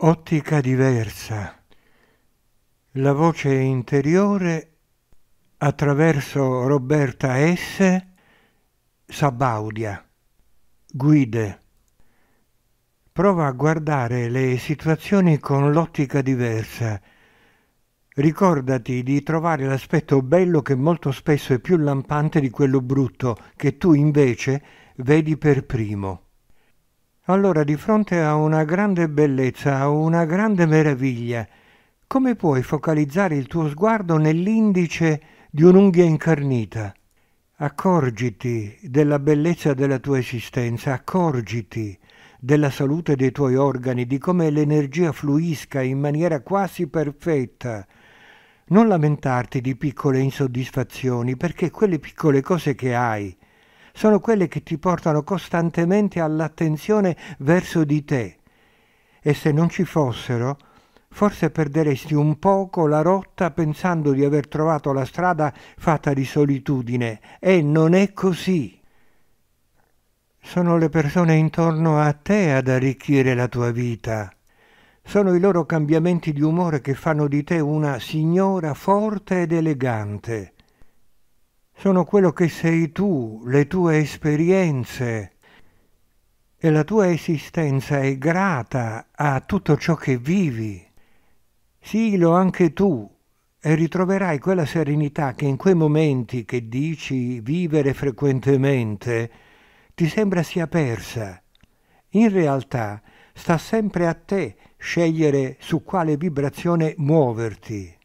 ottica diversa, la voce interiore attraverso Roberta S. Sabaudia, guide. Prova a guardare le situazioni con l'ottica diversa. Ricordati di trovare l'aspetto bello che molto spesso è più lampante di quello brutto, che tu invece vedi per primo. Allora, di fronte a una grande bellezza, a una grande meraviglia, come puoi focalizzare il tuo sguardo nell'indice di un'unghia incarnita? Accorgiti della bellezza della tua esistenza, accorgiti della salute dei tuoi organi, di come l'energia fluisca in maniera quasi perfetta. Non lamentarti di piccole insoddisfazioni, perché quelle piccole cose che hai, sono quelle che ti portano costantemente all'attenzione verso di te. E se non ci fossero, forse perderesti un poco la rotta pensando di aver trovato la strada fatta di solitudine. E non è così. Sono le persone intorno a te ad arricchire la tua vita. Sono i loro cambiamenti di umore che fanno di te una signora forte ed elegante sono quello che sei tu, le tue esperienze e la tua esistenza è grata a tutto ciò che vivi. Sii anche tu e ritroverai quella serenità che in quei momenti che dici vivere frequentemente ti sembra sia persa. In realtà sta sempre a te scegliere su quale vibrazione muoverti.